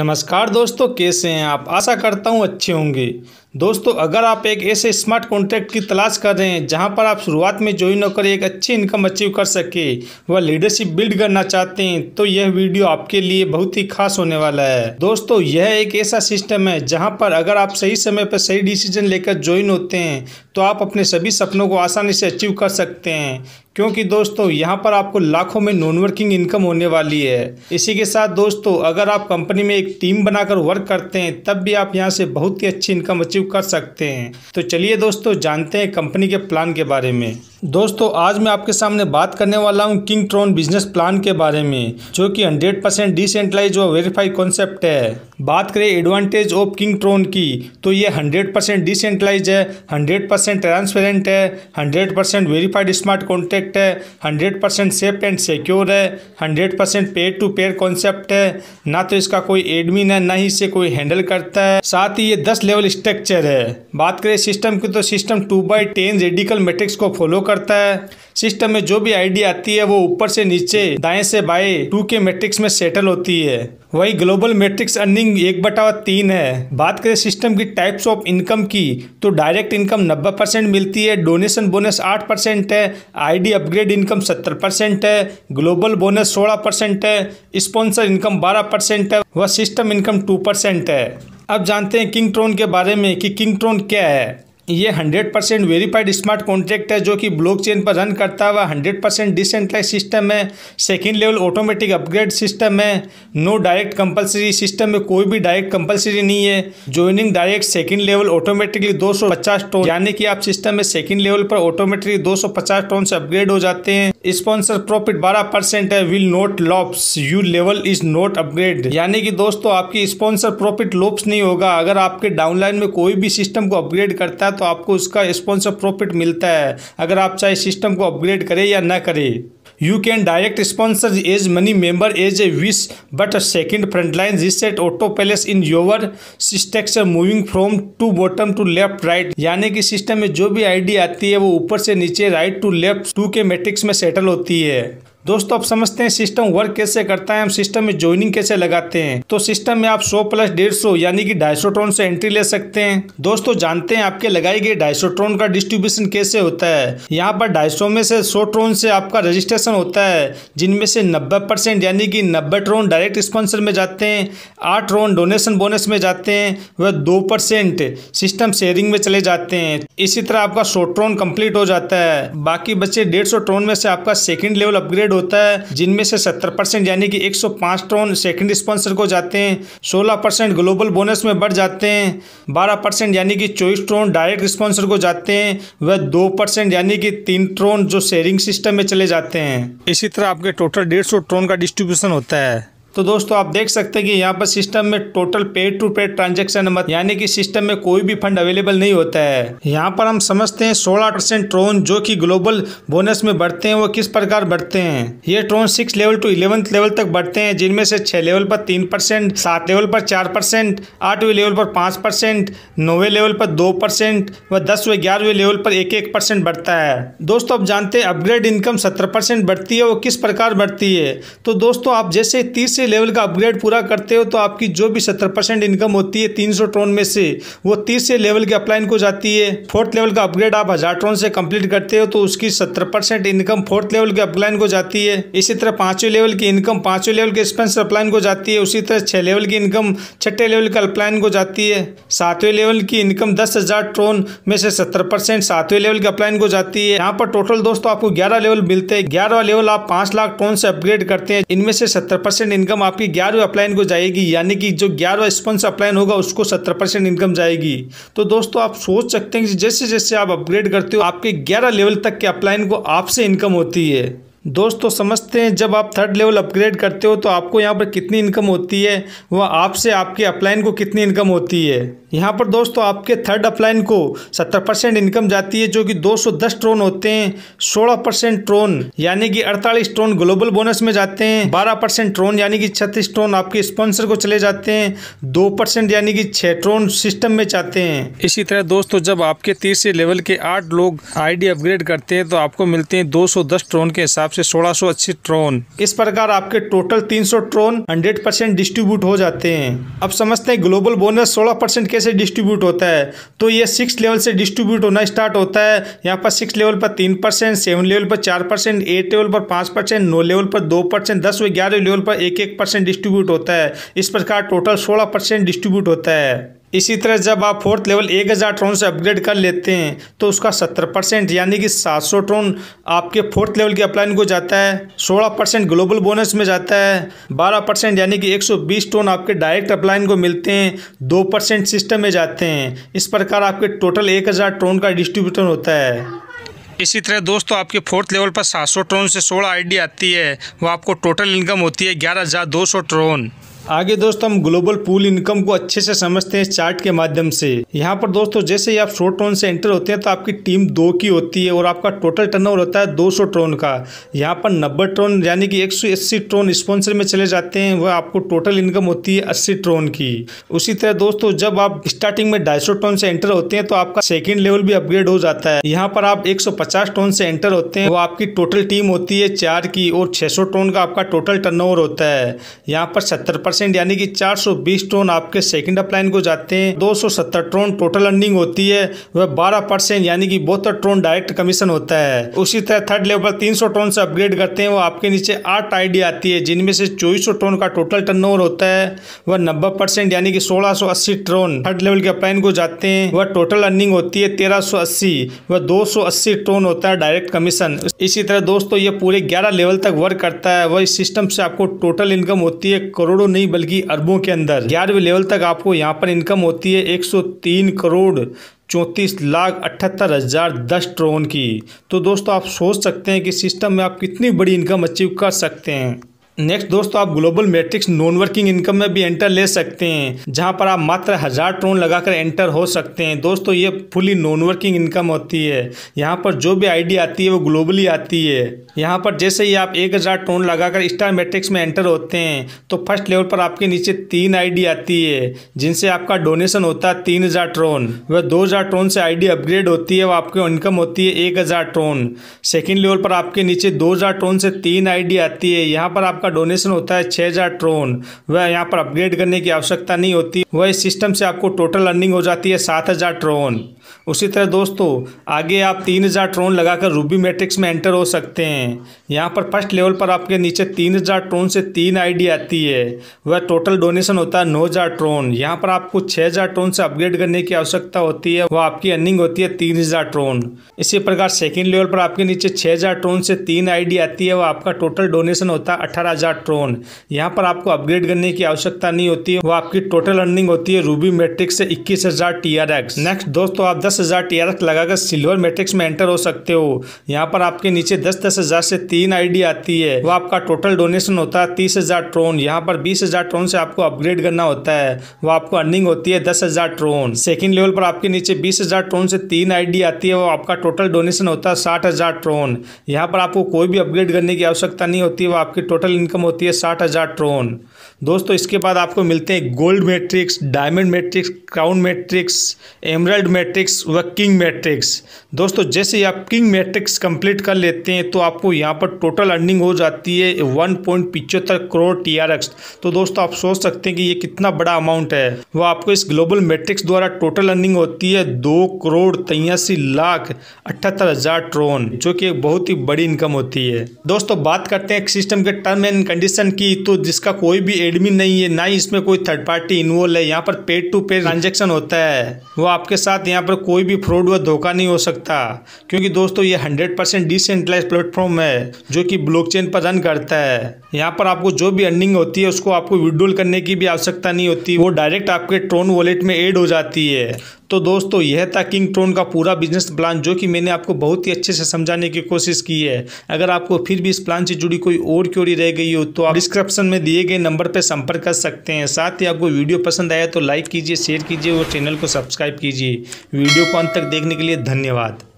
नमस्कार दोस्तों कैसे हैं आप आशा करता हूँ अच्छे होंगे दोस्तों अगर आप एक ऐसे स्मार्ट कॉन्ट्रैक्ट की तलाश कर रहे हैं जहां पर आप शुरुआत में ज्वाइन होकर एक अच्छी इनकम अचीव कर सके व लीडरशिप बिल्ड करना चाहते हैं तो यह वीडियो आपके लिए बहुत ही खास होने वाला है दोस्तों यह एक ऐसा सिस्टम है जहां पर अगर आप सही समय पर सही डिसीजन लेकर ज्वाइन होते हैं तो आप अपने सभी सपनों को आसानी से अचीव कर सकते हैं क्योंकि दोस्तों यहाँ पर आपको लाखों में नॉन वर्किंग इनकम होने वाली है इसी के साथ दोस्तों अगर आप कंपनी में एक टीम बनाकर वर्क करते हैं तब भी आप यहाँ से बहुत ही अच्छी इनकम अचीव अचीव कर सकते हैं तो चलिए दोस्तों जानते हैं कंपनी के प्लान के बारे में दोस्तों आज मैं आपके सामने बात करने वाला हूं किंग ट्रोन बिजनेस प्लान के बारे में जो कि 100% परसेंट डिसेंट्रलाइज और वेरीफाइड कॉन्सेप्ट है बात करें एडवांटेज ऑफ किंग ट्रोन की तो ये 100 परसेंट डिसेंट्रलाइज है 100 परसेंट ट्रांसपेरेंट है 100 परसेंट वेरीफाइड स्मार्ट कॉन्ट्रैक्ट है 100 परसेंट सेफ एंड सिक्योर है 100 percent peer to peer concept है ना तो इसका कोई एडमिन है ना ही इसे कोई हैंडल करता है साथ ही ये दस लेवल स्ट्रक्चर है बात करें सिस्टम की तो system two by ten radical matrix को फॉलो करता है सिस्टम में जो भी आईडी आती है वो ऊपर से नीचे दाएं से बाएं टू के मैट्रिक्स में सेटल होती है वही ग्लोबल मैट्रिक्स अर्निंग एक बटावा तीन है बात करें सिस्टम की टाइप्स ऑफ इनकम की तो डायरेक्ट इनकम नब्बे परसेंट मिलती है डोनेशन बोनस आठ परसेंट है आईडी अपग्रेड इनकम सत्तर परसेंट है ग्लोबल बोनस सोलह परसेंट है स्पॉन्सर इनकम बारह परसेंट है वह सिस्टम इनकम टू परसेंट है अब जानते हैं किंग ट्रोन के बारे में कि किंग ट्रोन क्या है ये 100 परसेंट वेरीफाइड स्मार्ट कॉन्ट्रैक्ट है जो कि ब्लॉकचेन पर रन करता हुआ 100 परसेंट डिसेंट्राइज सिस्टम है second level automatic upgrade system है नो डायरेक्ट कंपलसरी सिस्टम में कोई भी डायरेक्ट कंपलसरी नहीं है joining direct second level automatically 250 TRON यानी कि आप सिस्टम में सेकेंड लेवल पर ऑटोमेटिकली 250 टोन से अपग्रेड हो जाते हैं स्पॉन्सर प्रॉफिट 12 परसेंट है will not lapse you level is not upgrade यानी कि दोस्तों आपकी स्पॉन्सर प्रॉफिट लॉप्स नहीं होगा अगर आपके डाउनलाइन में कोई भी सिस्टम को अपग्रेड करता है तो आपको उसका स्पॉन्सर प्रॉफिट मिलता है अगर आप चाहे सिस्टम को अपग्रेड करें या ना करें you can direct sponsor as many member as a wish but second frontline reset auto place in your structure moving from to bottom to left right यानी कि सिस्टम में जो भी आईडी आती है वो ऊपर से नीचे राइट टू लेफ्ट टू के मेट्रिक्स में सेटल होती है दोस्तों आप समझते हैं सिस्टम वर्क कैसे करता है हम सिस्टम में ज्वाइनिंग कैसे लगाते हैं तो सिस्टम में आप 100 प्लस डेढ़ सौ यानी कि 250 ट्रोन से एंट्री ले सकते हैं दोस्तों जानते हैं आपके लगाई गई 250 ट्रोन का डिस्ट्रीब्यूशन कैसे होता है यहाँ पर डायसो में से 100 ट्रोन से आपका रजिस्ट्रेशन होता है जिनमें से नब्बे यानी कि नब्बे ट्रोन डायरेक्ट स्पॉन्सर में जाते हैं आठ ट्रोन डोनेशन बोनस में जाते हैं वह दो सिस्टम शेयरिंग में चले जाते हैं इसी तरह आपका सो ट्रोन कम्प्लीट हो जाता है बाकी बच्चे डेढ़ ट्रोन में से आपका सेकेंड लेवल अपग्रेड पीरियड होता है जिनमें से 70 परसेंट यानी कि 105 टोन सेकेंड स्पॉन्सर को जाते हैं 16 परसेंट ग्लोबल बोनस में बढ़ जाते हैं 12 परसेंट यानी कि चौबीस ट्रोन डायरेक्ट स्पॉन्सर को जाते हैं वह दो परसेंट यानी कि तीन ट्रोन जो शेयरिंग सिस्टम में चले जाते हैं इसी तरह आपके टोटल डेढ़ सौ ट्रोन का डिस्ट्रीब्यूशन होता है तो दोस्तों आप देख सकते हैं कि यहाँ पर सिस्टम में total paid to paid transaction मत यानी कि सिस्टम में कोई भी फंड अवेलेबल नहीं होता है यहाँ पर हम समझते हैं 16 परसेंट ट्रोन जो कि ग्लोबल बोनस में बढ़ते हैं वो किस प्रकार बढ़ते हैं ये TRON six level to eleventh level तक बढ़ते हैं जिनमें से छह लेवल पर तीन परसेंट सात लेवल पर चार परसेंट आठवें लेवल पर पाँच परसेंट नौवे लेवल पर दो परसेंट व दस व ग्यारहवें लेवल पर एक एक परसेंट बढ़ता है दोस्तों आप जानते हैं अपग्रेड इनकम सत्रह परसेंट बढ़ती है वो किस प्रकार बढ़ती है तो दोस्तों आप जैसे तीस से लेवल का अपग्रेड पूरा करते हो तो आपकी जो भी सत्तर परसेंट इनकम होती है तीन सौ ट्रोन में से वो तीसरे लेवल के अपलाइन को जाती है फोर्थ लेवल का अपग्रेड आप हज़ार ट्रोन से कंप्लीट करते हो तो उसकी सत्तर परसेंट इनकम फोर्थ लेवल के अपलाइन को जाती है इसी तरह पांचवें लेवल की इनकम पांचवें लेवल के एक्सपेंस अपलाइन को जाती है उसी तरह छह लेवल की इनकम छठे लेवल के अपलाइन को जाती है सातवें लेवल की इनकम दस हज़ार ट्रोन में से सत्तर परसेंट सातवें लेवल के अपलाइन को जाती है यहाँ पर टोटल दोस्तों आपको ग्यारह लेवल मिलते हैं ग्यारह लेवल आप पांच लाख ट्रोन से अपग्रेड करते हैं इनमें से सत्तर परसेंट इनकम इनकम आपकी ग्यारहवें अपलाइन को जाएगी यानी कि जो ग्यारहवा स्पंस अपलाइन होगा उसको सत्तर परसेंट इनकम जाएगी तो दोस्तों आप सोच सकते हैं कि जैसे जैसे आप अपग्रेड करते हो आपके ग्यारह लेवल तक के अपलाइन को आपसे इनकम होती है दोस्तों तो समझते हैं जब आप थर्ड लेवल अपग्रेड करते हो तो आपको यहाँ पर कितनी इनकम होती है वह आपसे आपके अपलाइन को कितनी इनकम होती है यहाँ पर दोस्तों तो आपके थर्ड अपलाइन को 70 परसेंट इनकम जाती है जो कि 210 ट्रोन होते हैं 16 परसेंट ट्रोन यानी कि 48 ट्रोन ग्लोबल बोनस में जाते हैं 12 परसेंट ट्रोन यानी कि छत्तीस ट्रोन आपके स्पॉन्सर को चले जाते हैं दो परसेंट यानी कि छः ट्रोन सिस्टम में जाते हैं इसी तरह दोस्तों जब आपके तीसरे लेवल के आठ लोग आई अपग्रेड करते हैं तो आपको मिलते हैं दो ट्रोन के हिसाब से 1680 ट्रोन इस प्रकार आपके टोटल 300 ट्रोन 100 परसेंट डिस्ट्रीब्यूट हो जाते हैं अब समझते हैं ग्लोबल बोनस 16 परसेंट कैसे डिस्ट्रीब्यूट होता है तो ये सिक्स लेवल से डिस्ट्रीब्यूट होना स्टार्ट होता है यहाँ पर सिक्स लेवल पर तीन परसेंट सेवन लेवल पर चार परसेंट एट लेवल पर पांच परसेंट नौ लेवल पर दो परसेंट दस व ग्यारह लेवल पर एक एक परसेंट डिस्ट्रीब्यूट होता है इस प्रकार टोटल सोलह परसेंट डिस्ट्रीब्यूट होता है इसी तरह जब आप फोर्थ लेवल एक हज़ार ट्रोन से अपग्रेड कर लेते हैं तो उसका सत्तर परसेंट यानी कि सात सौ ट्रोन आपके फोर्थ लेवल के अपलाइन को जाता है सोलह परसेंट ग्लोबल बोनस में जाता है बारह परसेंट यानी कि एक सौ बीस ट्रोन आपके डायरेक्ट अपलाइन को मिलते हैं दो परसेंट सिस्टम में जाते हैं इस प्रकार आपके टोटल एक हज़ार ट्रोन का डिस्ट्रीब्यूटर होता है इसी तरह दोस्तों आपके फोर्थ लेवल पर सात सौ ट्रोन से सोलह डी आती है वो आपको टोटल इनकम होती है ग्यारह हज़ार दो सौ ट्रोन आगे दोस्तों हम ग्लोबल पूल इनकम को अच्छे से समझते हैं चार्ट के माध्यम से यहाँ पर दोस्तों जैसे ही आप सौ ट्रोन से एंटर होते हैं तो आपकी टीम दो की होती है और आपका टोटल टर्नओवर होता है 200 ट्रोन का यहाँ पर नब्बे ट्रोन यानी कि 180 ट्रोन स्पॉन्सर में चले जाते हैं वह आपको टोटल इनकम होती है अस्सी ट्रोन की उसी तरह दोस्तों जब आप स्टार्टिंग में ढाई ट्रोन से एंटर होते हैं तो आपका सेकेंड लेवल भी अपग्रेड हो जाता है यहाँ पर आप एक ट्रोन से एंटर होते हैं वो आपकी टोटल टीम होती है चार की और छह ट्रोन का आपका टोटल टर्न होता है यहाँ पर सत्तर परसेंट यानी कि 420 टोन आपके सेकंड अपलाइन को जाते हैं 270 टोन टोटल अर्निंग होती है वह 12 परसेंट यानी कि बहत्तर टोन डायरेक्ट कमीशन होता है उसी तरह थर्ड लेवल 300 टोन से अपग्रेड करते हैं वो आपके नीचे आठ आईडी आती है जिनमें से चौबीस टोन का टोटल टर्न होता है वह नब्बे यानी कि सोलह टोन थर्ड लेवल के अपलाइन को जाते हैं वह टोटल अर्निंग होती है 1380 वह 280 टोन होता है डायरेक्ट कमीशन इसी तरह दोस्तों ये पूरे ग्यारह लेवल तक वर्क करता है वह इस सिस्टम से आपको टोटल इनकम होती है करोड़ों नहीं नहीं बल्कि अरबों के अंदर ग्यारहवें लेवल तक आपको यहाँ पर इनकम होती है 103 करोड़ चौंतीस लाख अठहत्तर हज़ार दस ट्रोन की तो दोस्तों आप सोच सकते हैं कि सिस्टम में आप कितनी बड़ी इनकम अचीव कर सकते हैं नेक्स्ट दोस्तों आप global matrix non working income में भी एंटर ले सकते हैं जहां पर आप मात्र हज़ार ट्रोन लगाकर एंटर हो सकते हैं दोस्तों ये फुली नॉन वर्किंग इनकम होती है यहां पर जो भी आईडी आती है वो ग्लोबली आती है यहां पर जैसे ही आप एक हज़ार ट्रोन लगाकर स्टार मैट्रिक्स में एंटर होते हैं तो फर्स्ट लेवल पर आपके नीचे तीन आई आती है जिनसे आपका डोनेशन होता है तीन ट्रोन वह दो ट्रोन से आई अपग्रेड होती है वह आपकी इनकम होती है एक ट्रोन सेकेंड लेवल पर आपके नीचे दो ट्रोन से तीन आई आती है यहाँ पर आप आपका डोनेशन होता है छः हज़ार ट्रोन वह यहाँ पर अपग्रेड करने की आवश्यकता नहीं होती वह इस सिस्टम से आपको टोटल अर्निंग हो जाती है सात हज़ार ट्रोन उसी तरह दोस्तों आगे आप तीन हज़ार ट्रोन लगाकर रूबी मैट्रिक्स में एंटर हो सकते हैं यहाँ पर फर्स्ट लेवल पर आपके नीचे तीन हज़ार ट्रोन से तीन आईडी आती है वह टोटल डोनेशन होता है नौ हज़ार ट्रोन यहाँ पर आपको छः हज़ार ट्रोन से अपग्रेड करने की आवश्यकता होती है वह आपकी अर्निंग होती है तीन हज़ार ट्रोन इसी प्रकार सेकेंड लेवल पर आपके नीचे छः हज़ार ट्रोन से तीन आई आती है वह आपका टोटल डोनेशन होता है अठारह हज़ार ट्रोन यहाँ पर आपको अपग्रेड करने की आवश्यकता नहीं होती है वह आपकी टोटल अर्निंग होती है रूबी मेट्रिक से इक्कीस हज़ार नेक्स्ट दोस्तों आप दस हज़ार टी लगाकर सिल्वर मैट्रिक्स में एंटर हो सकते हो यहाँ पर आपके नीचे दस दस हज़ार से तीन आईडी आती है वो आपका टोटल डोनेशन होता है तीस हज़ार ट्रोन यहाँ पर बीस हज़ार ट्रोन से आपको अपग्रेड करना होता है वो आपको अर्निंग होती है दस हज़ार ट्रोन सेकेंड लेवल पर आपके नीचे बीस हज़ार ट्रोन से तीन आईडी आती है वो आपका टोटल डोनेशन होता है साठ हज़ार ट्रोन यहाँ पर आपको कोई भी अपग्रेड करने की आवश्यकता नहीं होती वो आपकी टोटल इनकम होती है साठ ट्रोन दोस्तों इसके बाद आपको मिलते हैं gold matrix diamond matrix crown matrix emerald matrix matrix व किंग मैट्रिक्स दोस्तों जैसे आप किंग मैट्रिक्स कंप्लीट कर लेते हैं तो आपको यहाँ पर टोटल अर्निंग हो जाती है वन पॉइंट पिचहत्तर करोड़ टी तो दोस्तों आप सोच सकते हैं कि ये कितना बड़ा अमाउंट है वो आपको इस ग्लोबल मैट्रिक्स द्वारा टोटल अर्निंग होती है दो करोड़ तेयासी लाख अठहत्तर हजार ट्रोन जो कि एक बहुत ही बड़ी इनकम होती है दोस्तों बात करते हैं सिस्टम के टर्म एंड कंडीशन की तो जिसका कोई भी एडमिन नहीं है ना ही इसमें कोई थर्ड पार्टी इन्वॉल्व है यहाँ पर पेड टू पेड ट्रांजेक्शन होता है वो आपके साथ यहाँ पर पर कोई भी फ्रॉड व धोखा नहीं हो सकता क्योंकि दोस्तों ये 100 परसेंट डिसेंट्रलाइज प्लेटफॉर्म है जो कि ब्लॉकचेन रन करता है यहाँ पर आपको जो भी अर्निंग होती है उसको आपको विड्रोल करने की भी आवश्यकता नहीं होती वो डायरेक्ट आपके ट्रोन वॉलेट में एड हो जाती है तो दोस्तों यह था किंग ट्रोन का पूरा बिजनेस प्लान जो कि मैंने आपको बहुत ही अच्छे से समझाने की कोशिश की है अगर आपको फिर भी इस प्लान से जुड़ी कोई और क्योरी रह गई हो तो आप डिस्क्रिप्शन में दिए गए नंबर पर संपर्क कर सकते हैं साथ ही आपको वीडियो पसंद आया तो लाइक कीजिए शेयर कीजिए और चैनल को सब्सक्राइब कीजिए वीडियो को अंत तक देखने के लिए धन्यवाद